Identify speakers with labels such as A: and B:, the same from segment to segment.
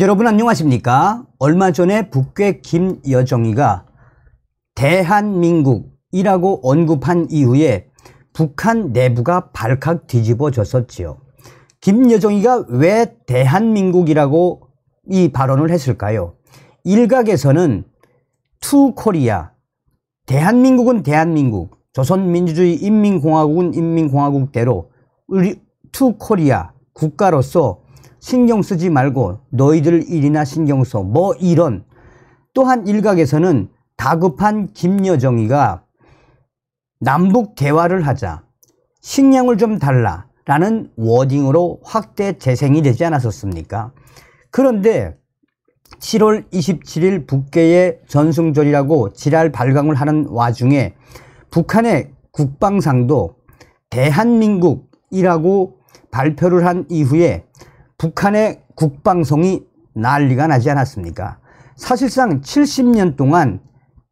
A: 여러분 안녕하십니까? 얼마 전에 북괴 김여정이가 대한민국이라고 언급한 이후에 북한 내부가 발칵 뒤집어졌었지요. 김여정이가 왜 대한민국이라고 이 발언을 했을까요? 일각에서는 투코리아, 대한민국은 대한민국, 조선민주주의 인민공화국은 인민공화국대로 우리 투코리아 국가로서 신경 쓰지 말고 너희들 일이나 신경 써. 뭐 이런. 또한 일각에서는 다급한 김여정이가 남북 대화를 하자. 식량을 좀 달라. 라는 워딩으로 확대 재생이 되지 않았었습니까? 그런데 7월 27일 북계의 전승절이라고 지랄 발광을 하는 와중에 북한의 국방상도 대한민국이라고 발표를 한 이후에 북한의 국방성이 난리가 나지 않았습니까? 사실상 70년 동안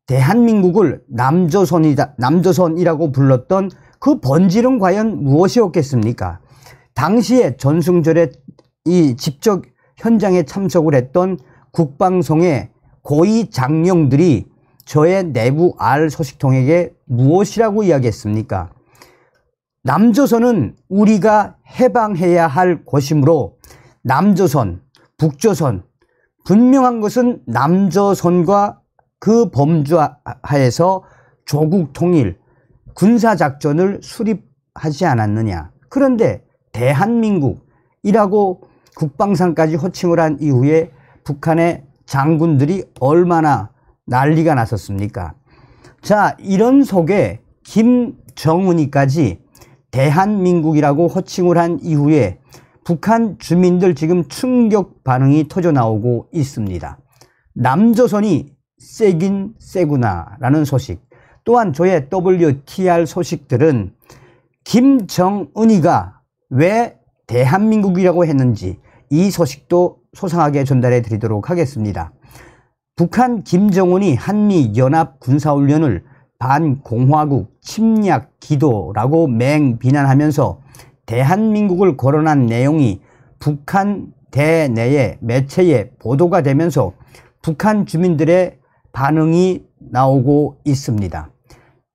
A: 대한민국을 남조선이다, 남조선이라고 불렀던 그 본질은 과연 무엇이었겠습니까? 당시에 전승절에 이 직접 현장에 참석을 했던 국방성의 고위 장령들이 저의 내부 알 소식통에게 무엇이라고 이야기했습니까? 남조선은 우리가 해방해야 할 곳이므로 남조선, 북조선 분명한 것은 남조선과 그 범주하에서 조국 통일, 군사작전을 수립하지 않았느냐. 그런데 대한민국이라고 국방상까지 호칭을 한 이후에 북한의 장군들이 얼마나 난리가 났었습니까? 자, 이런 속에 김정은이까지 대한민국이라고 호칭을 한 이후에 북한 주민들 지금 충격 반응이 터져 나오고 있습니다. 남조선이 세긴 세구나라는 소식 또한 조의 WTR 소식들은 김정은이가 왜 대한민국이라고 했는지 이 소식도 소상하게 전달해 드리도록 하겠습니다. 북한 김정은이 한미연합군사훈련을 반공화국 침략 기도라고 맹비난하면서 대한민국을 거론한 내용이 북한 대내의 매체에 보도가 되면서 북한 주민들의 반응이 나오고 있습니다.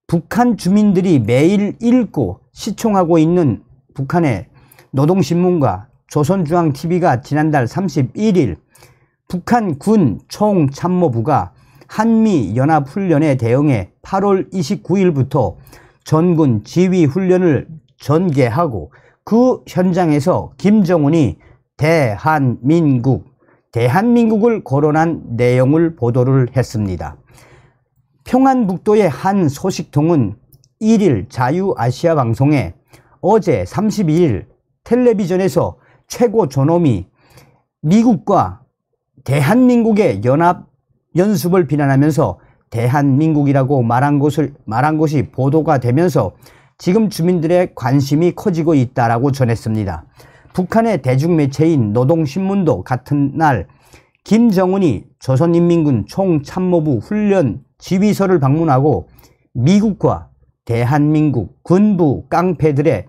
A: 북한 주민들이 매일 읽고 시청하고 있는 북한의 노동신문과 조선중앙TV가 지난달 31일 북한 군 총참모부가 한미연합훈련에 대응해 8월 29일부터 전군 지휘훈련을 전개하고 그 현장에서 김정은이 대한민국, 대한민국을 거론한 내용을 보도를 했습니다. 평안북도의 한 소식통은 1일 자유아시아 방송에 어제 32일 텔레비전에서 최고 존엄이 미국과 대한민국의 연합 연습을 비난하면서 대한민국이라고 말한 것을 말한 것이 보도가 되면서 지금 주민들의 관심이 커지고 있다라고 전했습니다. 북한의 대중매체인 노동신문도 같은 날 김정은이 조선인민군 총참모부 훈련 지휘소를 방문하고 미국과 대한민국 군부 깡패들의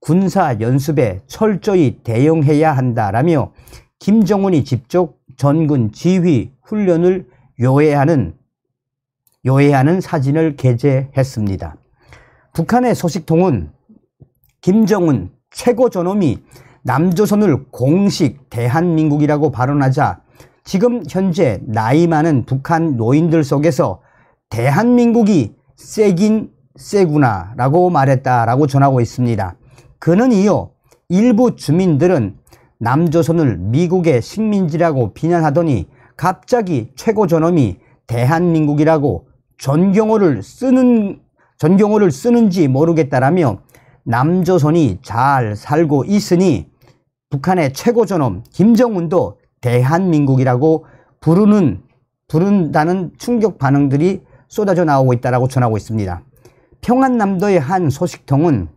A: 군사 연습에 철저히 대응해야 한다라며 김정은이 직접 전군 지휘 훈련을 요해하는 요해하는 사진을 게재했습니다. 북한의 소식통은 김정은 최고 전엄이 남조선을 공식 대한민국이라고 발언하자 지금 현재 나이 많은 북한 노인들 속에서 대한민국이 세긴 세구나 라고 말했다라고 전하고 있습니다. 그는 이어 일부 주민들은 남조선을 미국의 식민지라고 비난하더니 갑자기 최고 전엄이 대한민국이라고 존경어를 쓰는 전경호를 쓰는지 모르겠다라며 남조선이 잘 살고 있으니 북한의 최고 전엄 김정은도 대한민국이라고 부르는 부른다는 충격 반응들이 쏟아져 나오고 있다라고 전하고 있습니다. 평안남도의 한 소식통은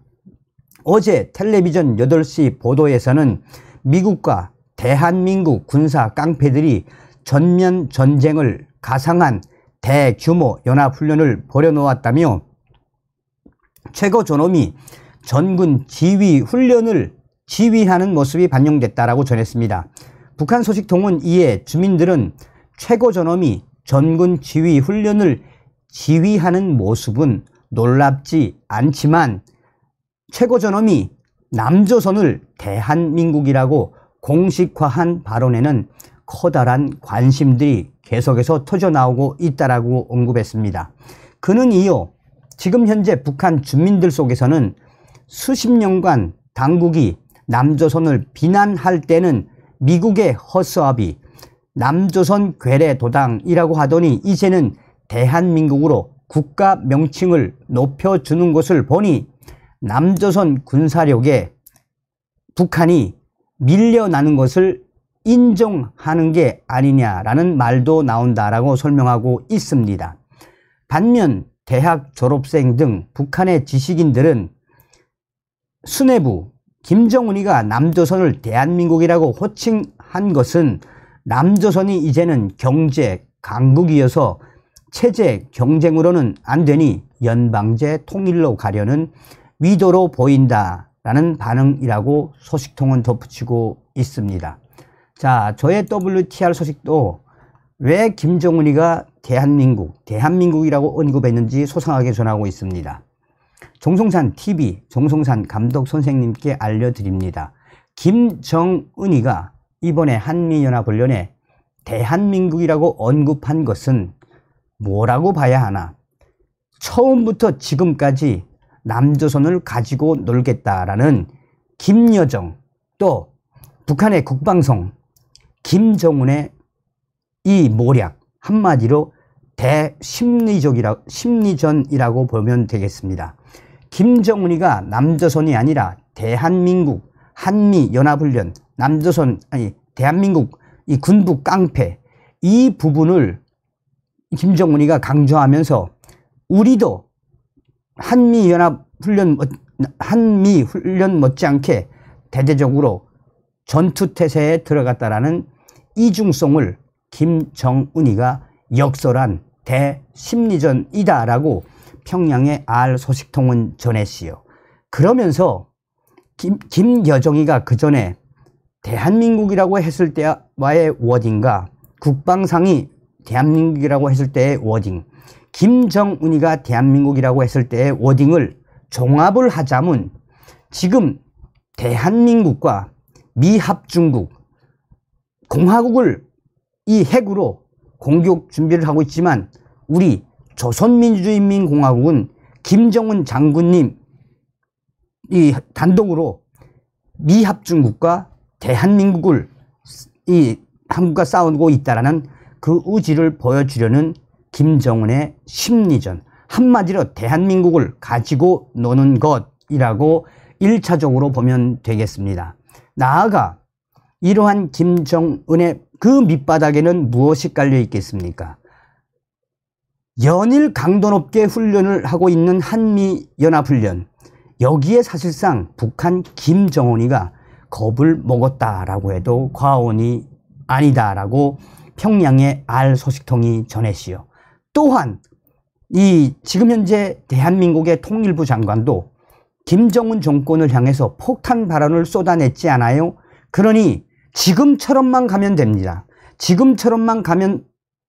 A: 어제 텔레비전 8시 보도에서는 미국과 대한민국 군사 깡패들이 전면 전쟁을 가상한 대규모 연합훈련을 벌여놓았다며 최고 존엄이 전군 지휘 훈련을 지휘하는 모습이 반영됐다라고 전했습니다. 북한 소식 통은 이에 주민들은 최고 전엄이 전군 지휘 훈련을 지휘하는 모습은 놀랍지 않지만 최고 전엄이 남조선을 대한민국이라고 공식화한 발언에는 커다란 관심들이 계속해서 터져나오고 있다라고 언급했습니다. 그는 이어 지금 현재 북한 주민들 속에서는 수십 년간 당국이 남조선을 비난할 때는 미국의 허수아비 남조선 괴뢰도당이라고 하더니 이제는 대한민국으로 국가 명칭을 높여주는 것을 보니 남조선 군사력에 북한이 밀려나는 것을 인정하는 게 아니냐라는 말도 나온다라고 설명하고 있습니다. 반면 대학 졸업생 등 북한의 지식인들은 수뇌부 김정은이가 남조선을 대한민국이라고 호칭한 것은 남조선이 이제는 경제 강국이어서 체제 경쟁으로는 안 되니 연방제 통일로 가려는 위도로 보인다라는 반응이라고 소식통은 덧붙이고 있습니다. 자, 저의 WTR 소식도 왜 김정은이가 대한민국, 대한민국이라고 언급했는지 소상하게 전하고 있습니다. 종송산 TV, 종송산 감독 선생님께 알려드립니다. 김정은이가 이번에 한미연합 훈련에 대한민국이라고 언급한 것은 뭐라고 봐야 하나? 처음부터 지금까지 남조선을 가지고 놀겠다라는 김여정 또 북한의 국방성 김정은의 이 모략 한마디로 대심리적이라 심리전이라고 보면 되겠습니다. 김정은이가 남조선이 아니라 대한민국 한미 연합훈련 남조선 아니 대한민국 이 군부 깡패 이 부분을 김정은이가 강조하면서 우리도 한미 연합 훈련 한미 훈련 못지않게 대대적으로 전투 태세에 들어갔다라는 이중성을 김정은이가 역설한 대심리전이다라고 평양의 알 소식통은 전했시요. 그러면서 김, 김여정이가 그 전에 대한민국이라고 했을 때와의 워딩과 국방상이 대한민국이라고 했을 때의 워딩, 김정은이가 대한민국이라고 했을 때의 워딩을 종합을 하자면 지금 대한민국과 미합중국 공화국을 이 핵으로 공격 준비를 하고 있지만 우리 조선민주주의인민공화국은 김정은 장군님 이 단독으로 미합중국과 대한민국을 이 한국과 싸우고 있다라는 그 의지를 보여주려는 김정은의 심리전 한마디로 대한민국을 가지고 노는 것이라고 1차적으로 보면 되겠습니다. 나아가 이러한 김정은의 그 밑바닥에는 무엇이 깔려 있겠습니까? 연일 강도 높게 훈련을 하고 있는 한미연합훈련 여기에 사실상 북한 김정은이가 겁을 먹었다라고 해도 과언이 아니다라고 평양의 알 소식통이 전했시요. 또한 이 지금 현재 대한민국의 통일부 장관도 김정은 정권을 향해서 폭탄 발언을 쏟아냈지 않아요? 그러니 지금처럼만 가면 됩니다. 지금처럼만 가면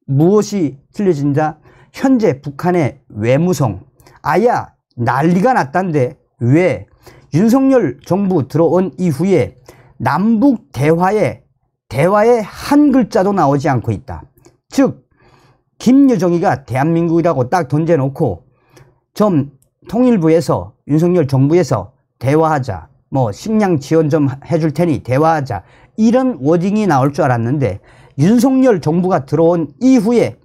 A: 무엇이 틀려진다? 현재 북한의 외무성 아야 난리가 났단데 왜 윤석열 정부 들어온 이후에 남북 대화에 대화에한 글자도 나오지 않고 있다. 즉 김여정이가 대한민국이라고 딱 던져놓고 좀 통일부에서 윤석열 정부에서 대화하자 뭐 식량 지원 좀 해줄 테니 대화하자 이런 워딩이 나올 줄 알았는데 윤석열 정부가 들어온 이후에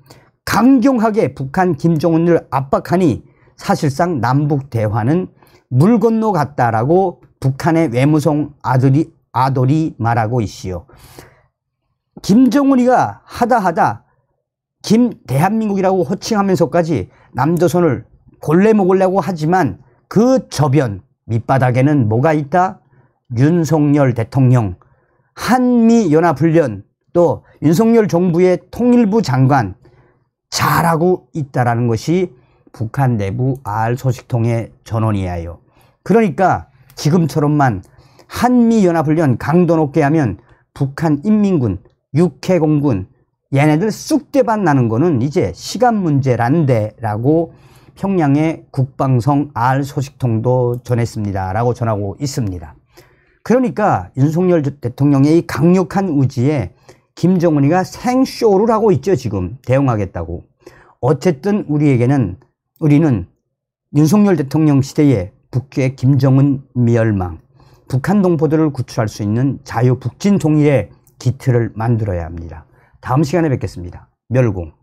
A: 강경하게 북한 김정은을 압박하니 사실상 남북 대화는 물 건너 갔다라고 북한의 외무성 아들이 아돌이 말하고 있시요 김정은이가 하다 하다 김 대한민국이라고 호칭하면서까지 남조선을 골래 먹으려고 하지만 그 저변 밑바닥에는 뭐가 있다? 윤석열 대통령 한미연합훈련 또 윤석열 정부의 통일부 장관 잘하고 있다라는 것이 북한 내부 알 소식통의 전원이에요. 그러니까 지금처럼만 한미연합훈련 강도 높게 하면 북한 인민군, 육해공군 얘네들 쑥대밭 나는 거는 이제 시간 문제란데 라고 평양의 국방성 알 소식통도 전했습니다 라고 전하고 있습니다. 그러니까 윤석열 대통령의 이 강력한 의지에 김정은이가 생쇼를 하고 있죠 지금 대응하겠다고 어쨌든 우리에게는 우리는 윤석열 대통령 시대에 북괴 김정은 미열망 북한 동포들을 구출할 수 있는 자유 북진 통일의 기틀을 만들어야 합니다 다음 시간에 뵙겠습니다 멸공